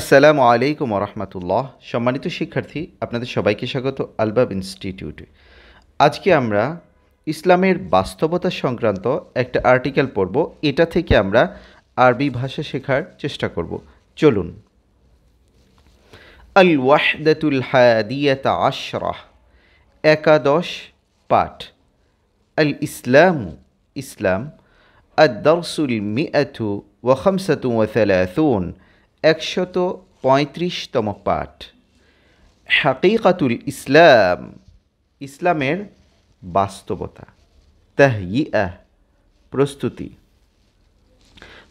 আসসালামু আলাইকুম রহমতুল্লাহ সম্মানিত শিক্ষার্থী আপনাদের সবাইকে স্বাগত আলবাব ইনস্টিটিউটে আজকে আমরা ইসলামের বাস্তবতা সংক্রান্ত একটা আর্টিকেল পড়ব এটা থেকে আমরা আরবি ভাষা শেখার চেষ্টা করব চলুন আল ওয়াহদাতুল হাদিয়াতা আশরাহ একাদশ পাঠ আল ইসলাম ইসলাম আদ দরসুল মিআথু ওয়া খামসাতু ওয়া একশত পঁয়ত্রিশতম পাঠ হাকিকাতুল ইসলাম ইসলামের বাস্তবতা তাহি আহ প্রস্তুতি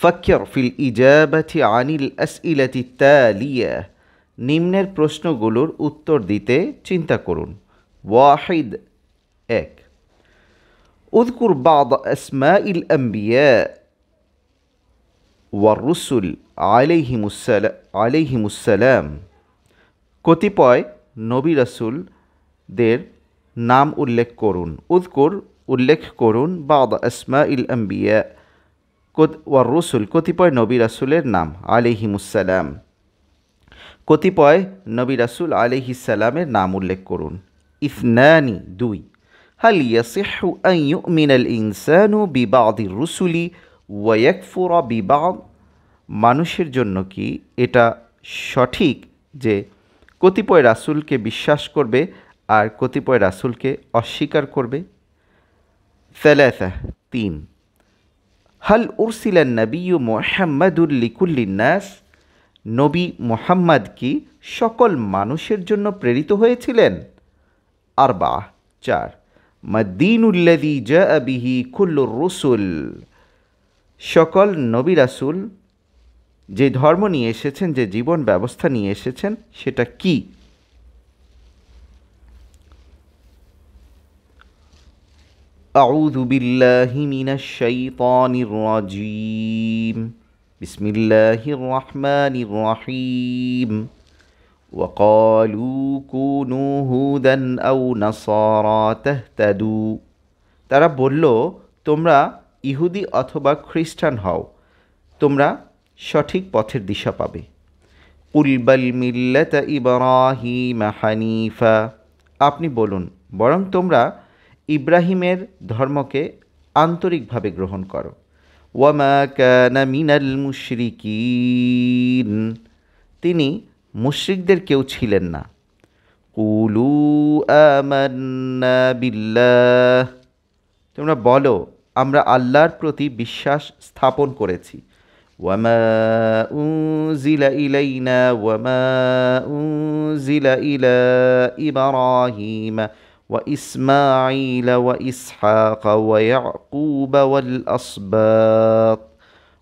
ফকর ফিল ইজাবাথি আনিল আসইলাতি তালিয়া নিম্নের প্রশ্নগুলোর উত্তর দিতে চিন্তা করুন ওয়াহিদ এক উদকুর বাদ আসমা ইল আম্বিয়া والرسل عليهم السلام عليهم السلام كتبوا نبي رسول دير نام أولك كورون اذكر أولك كورون بعض اسماء الانبياء قد والرسل كتبوا نبي رسول নাম عليهم السلام كتبوا نبي رسول عليه السلام نام أولك كورون اثنان دوي هل يصح ان يؤمن الانسان ببعض الرسل ويكفر ببعض মানুষের জন্য কি এটা সঠিক যে কতিপয় রাসুলকে বিশ্বাস করবে আর কতিপয় রাসুলকে অস্বীকার করবে ফেলাথা তিন হাল উরসিলান নবী মোহাম্মদুল লিকুল্লিন্নাস নবী মোহাম্মদ কি সকল মানুষের জন্য প্রেরিত হয়েছিলেন আর বা চার মদ্দিনুল্লাদি জা বিহি খুল্লুর রসুল সকল নবী রাসুল যে ধর্ম নিয়ে এসেছেন যে জীবন ব্যবস্থা নিয়ে এসেছেন সেটা কি أعوذ بالله من الشيطان الرجيم بسم الله الرحمن الرحيم وقالوا كونوا هودا أو نصارى تهتدوا তারা বলল তোমরা ইহুদি অথবা খ্রিস্টান হও তোমরা সঠিক পথের দিশা পাবে উলবাল মিল্লাতা ইব্রাহিম হানিফা আপনি বলুন বরং তোমরা ইব্রাহিমের ধর্মকে আন্তরিকভাবে গ্রহণ করো ওয়ামা কানা মিনাল মুশরিকিন তিনি মুশরিকদের কেউ ছিলেন না কুলু বিল্লাহ তোমরা বলো আমরা আল্লাহর প্রতি বিশ্বাস স্থাপন করেছি وما أنزل إلينا وما أنزل إلى إبراهيم وإسماعيل وإسحاق ويعقوب والأصباط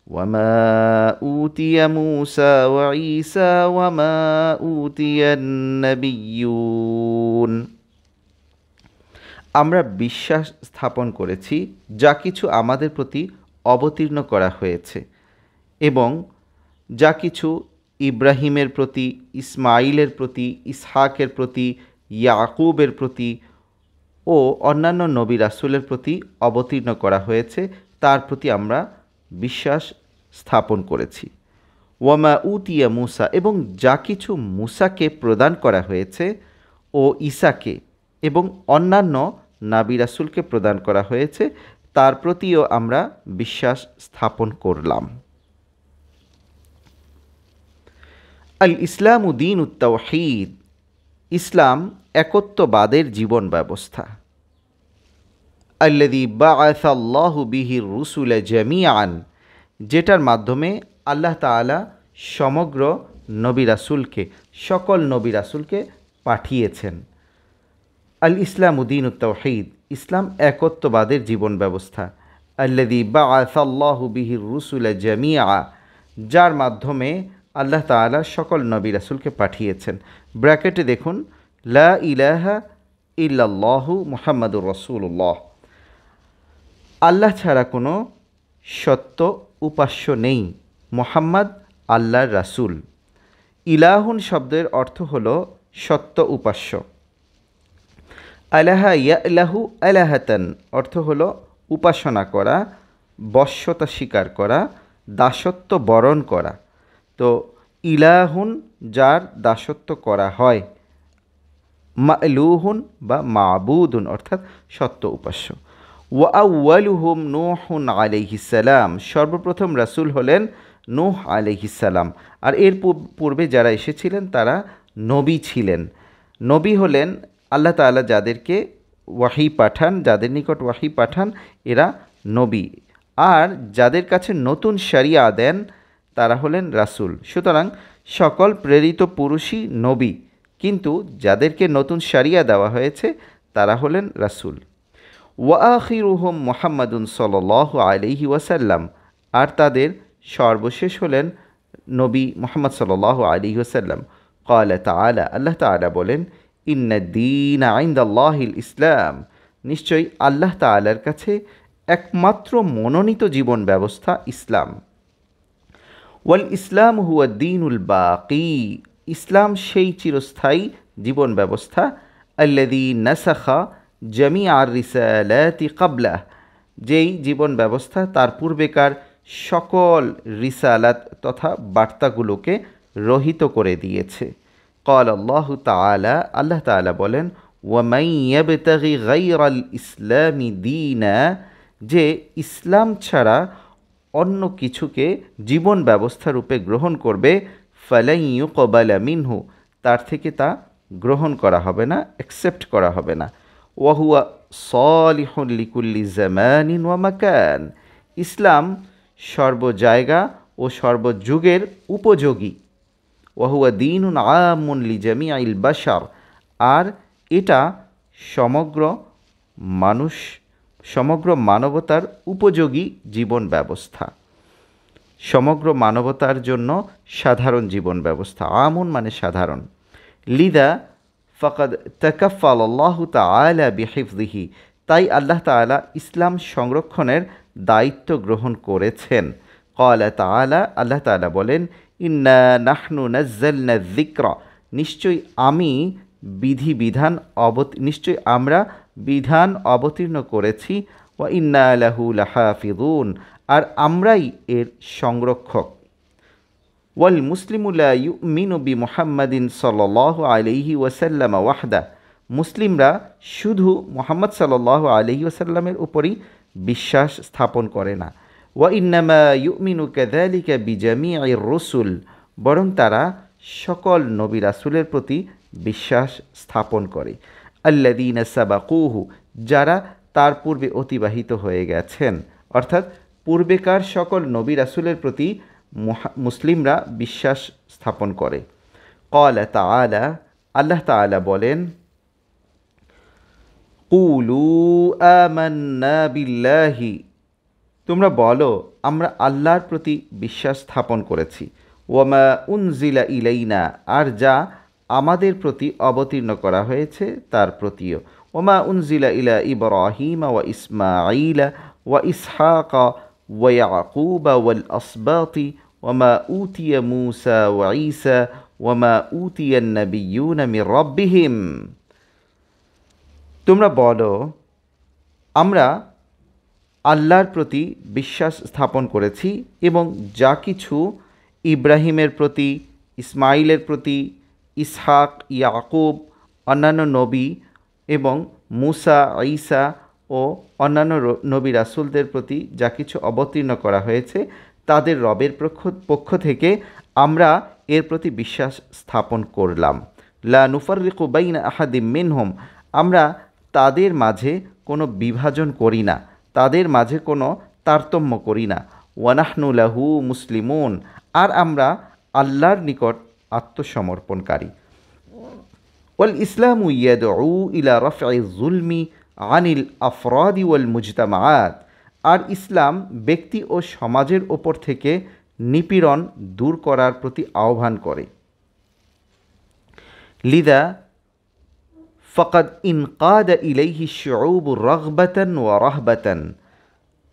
وما أوتي موسى وعيسى وما أوتي النبيون আমরা বিশ্বাস স্থাপন করেছি যা কিছু আমাদের প্রতি অবতীর্ণ করা হয়েছে এবং যা কিছু ইব্রাহিমের প্রতি ইসমাইলের প্রতি ইসহাকের প্রতি ইয়াকুবের প্রতি ও অন্যান্য নবী রাসুলের প্রতি অবতীর্ণ করা হয়েছে তার প্রতি আমরা বিশ্বাস স্থাপন করেছি ওয়ামা উতিয়া মুসা এবং যা কিছু মুসাকে প্রদান করা হয়েছে ও ইসাকে এবং অন্যান্য নাবি রাসুলকে প্রদান করা হয়েছে তার প্রতিও আমরা বিশ্বাস স্থাপন করলাম আল ইসলাম উদ্দিন উত্তাহিদ ইসলাম একত্ববাদের জীবন ব্যবস্থা আল্লাদি বাহ বিহির রুসুল জামিয়ান যেটার মাধ্যমে আল্লাহ তালা সমগ্র নবী রাসুলকে সকল নবী রাসুলকে পাঠিয়েছেন আল ইসলাম উদ্দিন উত্তাহিদ ইসলাম একত্ববাদের জীবন ব্যবস্থা আল্লাদি বাহ বিহির রুসুল জামিয়া যার মাধ্যমে আল্লাহ তালা সকল নবী রাসুলকে পাঠিয়েছেন ব্র্যাকেটে দেখুন লা ইলাহা ইল্লাল্লাহু মুহাম্মাদুর রসুল্লাহ আল্লাহ ছাড়া কোনো সত্য উপাস্য নেই মোহাম্মদ আল্লাহর রাসুল ইলাহুন শব্দের অর্থ হল সত্য উপাস্য আলাহা ইয়ালাহু আলাহাতান অর্থ হল উপাসনা করা বশ্যতা স্বীকার করা দাসত্ব বরণ করা তো ইলাহুন যার দাসত্ব করা হয় মালুহুন বা মাবুদুন অর্থাৎ সত্য উপাস্য ওয়াউলুহুম নোহন আলিহিসাল্লাম সর্বপ্রথম রাসুল হলেন নোহ আলিহিসাল্লাম আর এর পূর্বে যারা এসেছিলেন তারা নবী ছিলেন নবী হলেন আল্লাহ তালা যাদেরকে ওয়াহি পাঠান যাদের নিকট ওয়াহি পাঠান এরা নবী আর যাদের কাছে নতুন সারিয়া দেন তারা হলেন রাসুল সুতরাং সকল প্রেরিত পুরুষই নবী কিন্তু যাদেরকে নতুন সারিয়া দেওয়া হয়েছে তারা হলেন রাসুল ওয়াহিরুহম মোহাম্মদুন সাল আলহি ওয়াসাল্লাম আর তাদের সর্বশেষ হলেন নবী মোহাম্মদ সাল আলী ওসাল্লাম কয়লা তালা আল্লাহ তালা বলেন ইন্নাদ্দিন আইন্দাল্লাহিল ইসলাম নিশ্চয়ই আল্লাহ তালার কাছে একমাত্র মনোনীত জীবন ব্যবস্থা ইসলাম ওয়াল ইসলাম হুয়া দিনুল বাকি ইসলাম সেই চিরস্থায়ী জীবন ব্যবস্থা আল্লাদি নাসাখা জামি আর রিসালাতি কাবলা যেই জীবন ব্যবস্থা তার পূর্বেকার সকল রিসালাত তথা বার্তাগুলোকে রহিত করে দিয়েছে কল আল্লাহ তালা আল্লাহ তালা বলেন ওয়ামাইয়াবতাগি ইসলামী ইসলামি দিনা যে ইসলাম ছাড়া অন্য কিছুকে জীবন ব্যবস্থা রূপে গ্রহণ করবে ফালাইয়ু কবালা মিনহু তার থেকে তা গ্রহণ করা হবে না অ্যাকসেপ্ট করা হবে না ওয়াহুয়া সলিহুল লিকুল্লি জামানিন ওয়া মাকান ইসলাম সর্বজায়গা ও সর্বযুগের উপযোগী ওয়াহুয়া দিন আমুন লিজামি আইল বাসার আর এটা সমগ্র মানুষ সমগ্র মানবতার উপযোগী জীবন ব্যবস্থা সমগ্র মানবতার জন্য সাধারণ জীবন ব্যবস্থা আমন মানে সাধারণ লিদা ফকদ তকফাল আল্লাহ তালা বিহিফদিহি তাই আল্লাহ তালা ইসলাম সংরক্ষণের দায়িত্ব গ্রহণ করেছেন কলা তালা আল্লাহ তালা বলেন ইন্না নাহনু নজ্জালনা নজিক্র নিশ্চয়ই আমি বিধিবিধান অবত নিশ্চয়ই আমরা বিধান অবতীর্ণ করেছি ওয়া ইন্না আলাহু আর আমরাই এর সংরক্ষক ওয়াল মুসলিমুল্লা মিনবি মোহাম্মদিন সাল্লাহ আলহি ওয়াসাল্লাম ওয়াহদা মুসলিমরা শুধু মোহাম্মদ সাল আলহি ওয়াসাল্লামের উপরই বিশ্বাস স্থাপন করে না ওয়া ইন্নামা ইউমিনু কেদালিকা বিজামি আই রসুল বরং তারা সকল নবী রাসুলের প্রতি বিশ্বাস স্থাপন করে আল্লাদিন সাবাকুহু যারা তার পূর্বে অতিবাহিত হয়ে গেছেন অর্থাৎ পূর্বেকার সকল নবী রাসুলের প্রতি মুসলিমরা বিশ্বাস স্থাপন করে কলা তালা আল্লাহ তালা বলেন কুলু আমান্না বিল্লাহি তোমরা বলো আমরা আল্লাহর প্রতি বিশ্বাস স্থাপন করেছি ওয়ামা উনজিলা ইলাইনা আর যা আমাদের প্রতি অবতীর্ণ করা হয়েছে তার প্রতিও ওমা উনজিলা ইলা ইব্রাহিমা ওয়া ইসমাঈলা ওয়া ইসহাকা ওয়া ওয়াল আসবাতি ওমা উতিয়া মুসা ওয়া ঈসা ওমা উতিয়ান নবিয়ুন মির রব্বিহিম তোমরা বলো আমরা আল্লাহর প্রতি বিশ্বাস স্থাপন করেছি এবং যা কিছু ইব্রাহিমের প্রতি ইসমাইলের প্রতি ইসহাক ইয়াকুব অন্যান্য নবী এবং মুসা ঈসা ও অন্যান্য নবী রাসুলদের প্রতি যা কিছু অবতীর্ণ করা হয়েছে তাদের রবের পক্ষ পক্ষ থেকে আমরা এর প্রতি বিশ্বাস স্থাপন করলাম লা নুফারিকু বাইনা আহাদিম মিনহুম আমরা তাদের মাঝে কোনো বিভাজন করি না তাদের মাঝে কোনো তারতম্য করি না ওয়ানাহনু লাহু মুসলিমুন আর আমরা আল্লাহর নিকট আত্মসমর্পণকারী ওয়াল ইসলাম উ ইলা রফাই জুলমি আনিল আফরাদি ওয়াল মুজতামাত আর ইসলাম ব্যক্তি ও সমাজের ওপর থেকে নিপীড়ন দূর করার প্রতি আহ্বান করে লিদা ফকদ ইনকাদ ইলাইহি শৌব রহবাতন ও রহবাতন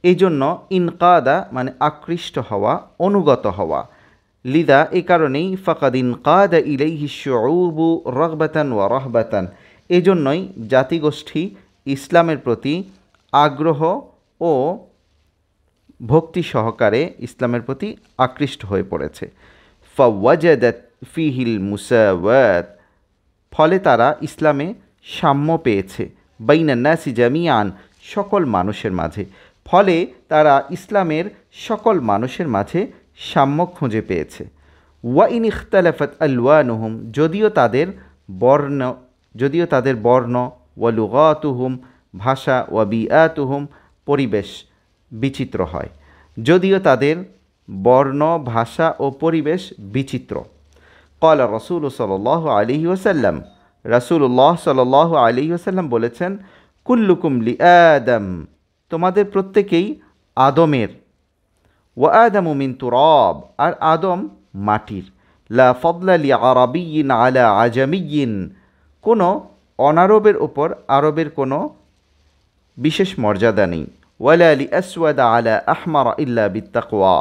এই জন্য ইনকাদা মানে আকৃষ্ট হওয়া অনুগত হওয়া লিদা এ কারণেই ফাকাদিন কাদা ইলেহি শুবু রহবাতান ও রহবাতান এজন্যই জাতিগোষ্ঠী ইসলামের প্রতি আগ্রহ ও ভক্তি সহকারে ইসলামের প্রতি আকৃষ্ট হয়ে পড়েছে ফাওয়াজাদাত ফিহিল মুসাওয়াত ফলে তারা ইসলামে সাম্য পেয়েছে বাইনা নাসি জামিয়ান সকল মানুষের মাঝে ফলে তারা ইসলামের সকল মানুষের মাঝে সাম্য খুঁজে পেয়েছে ওয়াইন ইখতালাফত আলওয়ানুহুম যদিও তাদের বর্ণ যদিও তাদের বর্ণ ওয়ালুগাতুহুম ভাষা ওয়াবিআতুহুম পরিবেশ বিচিত্র হয় যদিও তাদের বর্ণ ভাষা ও পরিবেশ বিচিত্র কলা রসুল সাল আলী ওসাল্লাম রসুল্লাহ সাল আলী ওসাল্লাম বলেছেন কুল্লুকুম লি আদম তোমাদের প্রত্যেকেই আদমের ও আদম মিন তুরব আর আদম মাটির লা ফদলালি আরবিয়িন আলা আজামিয়িন কোনো অনারবের ওপর আরবের কোনো বিশেষ মর্যাদা নেই ওয়ালালি আসওয়াদ আলা আহমার ইল্লা বিত্তাকোয়া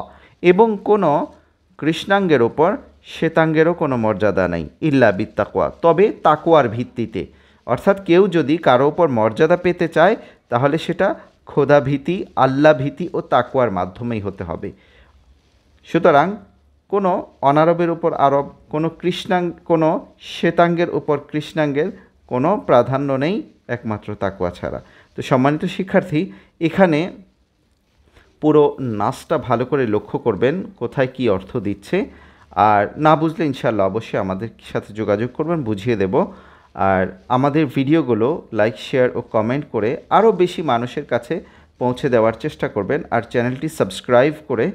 এবং কোনো কৃষ্ণাঙ্গের ওপর শ্বেতাঙ্গেরও কোনো মর্যাদা নেই ইল্লা বিত্তাকোয়া তবে তাকোয়ার ভিত্তিতে অর্থাৎ কেউ যদি কারো ওপর মর্যাদা পেতে চায় তাহলে সেটা খোদাভীতি আল্লাভীতি ও তাকুয়ার মাধ্যমেই হতে হবে সুতরাং কোনো অনারবের উপর আরব কোনো কৃষ্ণাঙ্গ কোনো শ্বেতাঙ্গের উপর কৃষ্ণাঙ্গের কোনো প্রাধান্য নেই একমাত্র তাকুয়া ছাড়া তো সম্মানিত শিক্ষার্থী এখানে পুরো নাচটা ভালো করে লক্ষ্য করবেন কোথায় কি অর্থ দিচ্ছে আর না বুঝলে ইনশাল্লাহ অবশ্যই আমাদের সাথে যোগাযোগ করবেন বুঝিয়ে দেবো আর আমাদের ভিডিওগুলো লাইক শেয়ার ও কমেন্ট করে আরও বেশি মানুষের কাছে পৌঁছে দেওয়ার চেষ্টা করবেন আর চ্যানেলটি সাবস্ক্রাইব করে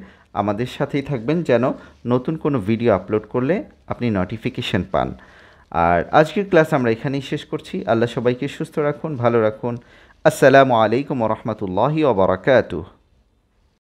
আমাদের সাথেই থাকবেন যেন নতুন কোনো ভিডিও আপলোড করলে আপনি নোটিফিকেশান পান আর আজকের ক্লাস আমরা এখানেই শেষ করছি আল্লাহ সবাইকে সুস্থ রাখুন ভালো রাখুন আসসালামু আলাইকুম রহমতুল্লাহি ওবরাকাতুহ